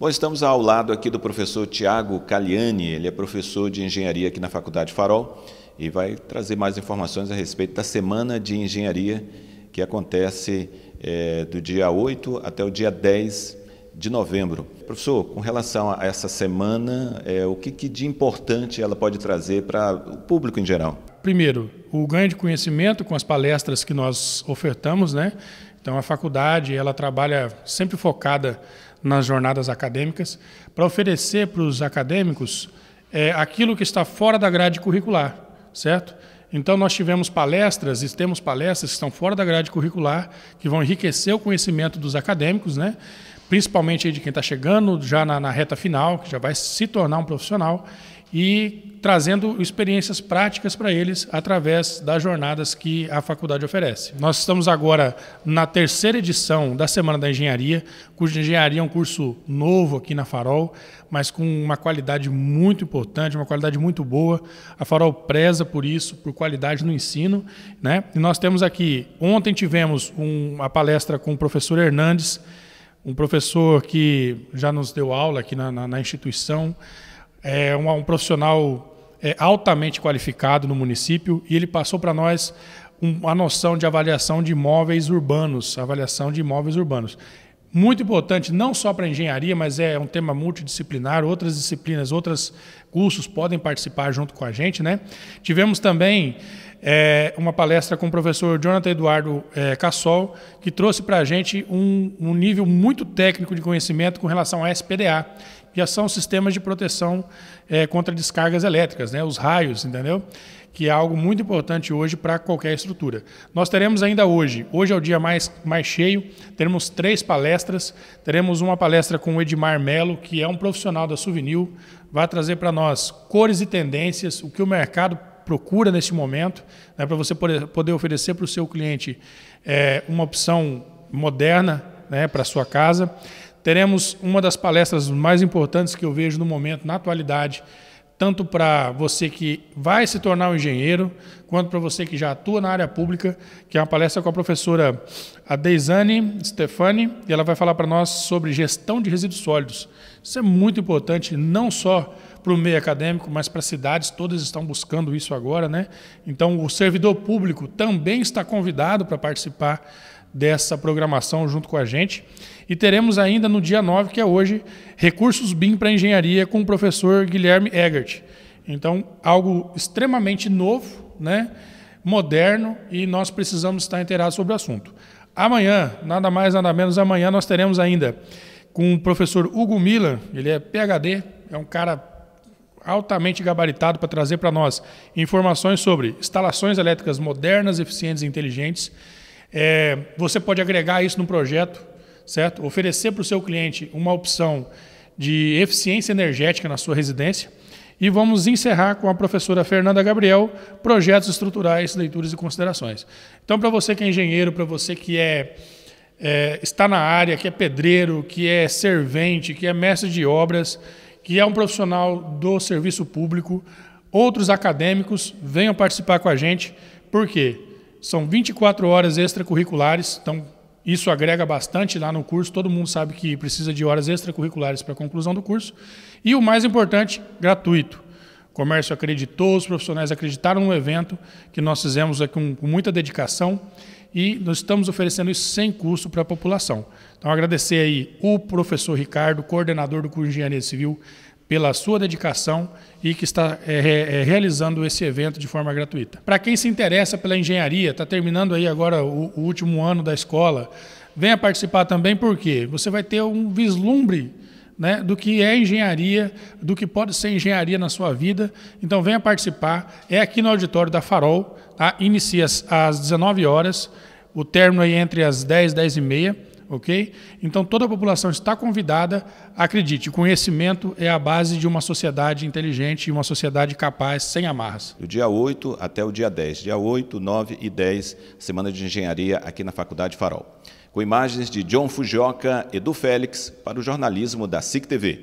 Bom, estamos ao lado aqui do professor Tiago Caliani, ele é professor de engenharia aqui na Faculdade Farol e vai trazer mais informações a respeito da Semana de Engenharia que acontece é, do dia 8 até o dia 10 de novembro. Professor, com relação a essa semana, é, o que, que de importante ela pode trazer para o público em geral? Primeiro, o ganho de conhecimento com as palestras que nós ofertamos, né? Então a faculdade ela trabalha sempre focada nas jornadas acadêmicas para oferecer para os acadêmicos é, aquilo que está fora da grade curricular, certo? Então nós tivemos palestras, e temos palestras que estão fora da grade curricular, que vão enriquecer o conhecimento dos acadêmicos, né? principalmente de quem está chegando já na, na reta final, que já vai se tornar um profissional, e trazendo experiências práticas para eles através das jornadas que a faculdade oferece. Nós estamos agora na terceira edição da Semana da Engenharia. cujo Engenharia é um curso novo aqui na Farol, mas com uma qualidade muito importante, uma qualidade muito boa. A Farol preza por isso, por qualidade no ensino. Né? E nós temos aqui, ontem tivemos uma palestra com o professor Hernandes, um professor que já nos deu aula aqui na, na, na instituição, é um, um profissional é, altamente qualificado no município e ele passou para nós um, a noção de avaliação de imóveis urbanos, avaliação de imóveis urbanos. Muito importante, não só para a engenharia, mas é um tema multidisciplinar, outras disciplinas, outros cursos podem participar junto com a gente. Né? Tivemos também é, uma palestra com o professor Jonathan Eduardo é, Cassol, que trouxe para a gente um, um nível muito técnico de conhecimento com relação à SPDA já são sistemas de proteção é, contra descargas elétricas, né? os raios, entendeu? Que é algo muito importante hoje para qualquer estrutura. Nós teremos ainda hoje, hoje é o dia mais, mais cheio, teremos três palestras. Teremos uma palestra com o Edmar Melo, que é um profissional da Souvenil, vai trazer para nós cores e tendências, o que o mercado procura neste momento, né, para você poder oferecer para o seu cliente é, uma opção moderna né, para sua casa teremos uma das palestras mais importantes que eu vejo no momento, na atualidade, tanto para você que vai se tornar um engenheiro, quanto para você que já atua na área pública, que é uma palestra com a professora Deisane Stefani, e ela vai falar para nós sobre gestão de resíduos sólidos. Isso é muito importante, não só para o meio acadêmico, mas para cidades, todas estão buscando isso agora, né? Então, o servidor público também está convidado para participar dessa programação junto com a gente. E teremos ainda no dia 9, que é hoje, recursos BIM para engenharia com o professor Guilherme Egert. Então, algo extremamente novo, né? moderno, e nós precisamos estar inteirados sobre o assunto. Amanhã, nada mais, nada menos, amanhã nós teremos ainda com o professor Hugo Milan, ele é PhD, é um cara altamente gabaritado para trazer para nós informações sobre instalações elétricas modernas, eficientes e inteligentes é, você pode agregar isso no projeto, certo? Oferecer para o seu cliente uma opção de eficiência energética na sua residência. E vamos encerrar com a professora Fernanda Gabriel, projetos estruturais, leituras e considerações. Então, para você que é engenheiro, para você que é, é, está na área, que é pedreiro, que é servente, que é mestre de obras, que é um profissional do serviço público, outros acadêmicos venham participar com a gente, Por quê? São 24 horas extracurriculares, então isso agrega bastante lá no curso. Todo mundo sabe que precisa de horas extracurriculares para a conclusão do curso. E o mais importante, gratuito. O comércio acreditou, os profissionais acreditaram no evento que nós fizemos aqui com, com muita dedicação e nós estamos oferecendo isso sem custo para a população. Então, agradecer aí o professor Ricardo, coordenador do curso de Engenharia Civil, pela sua dedicação e que está é, é, realizando esse evento de forma gratuita. Para quem se interessa pela engenharia, está terminando aí agora o, o, último ano da escola, venha participar também, porque você vai ter um vislumbre né, do que é engenharia, do que pode ser engenharia na sua vida. Então venha participar. É aqui no auditório da Farol, tá? inicia às 19 horas, o término aí é entre as 10 e 10 e meia ok? Então toda a população está convidada. Acredite, conhecimento é a base de uma sociedade inteligente e uma sociedade capaz, sem amarras. Do dia 8 até o dia 10. Dia 8, 9 e 10, Semana de Engenharia aqui na Faculdade Farol. Com imagens de John Fujioka, do Félix, para o jornalismo da SIC TV.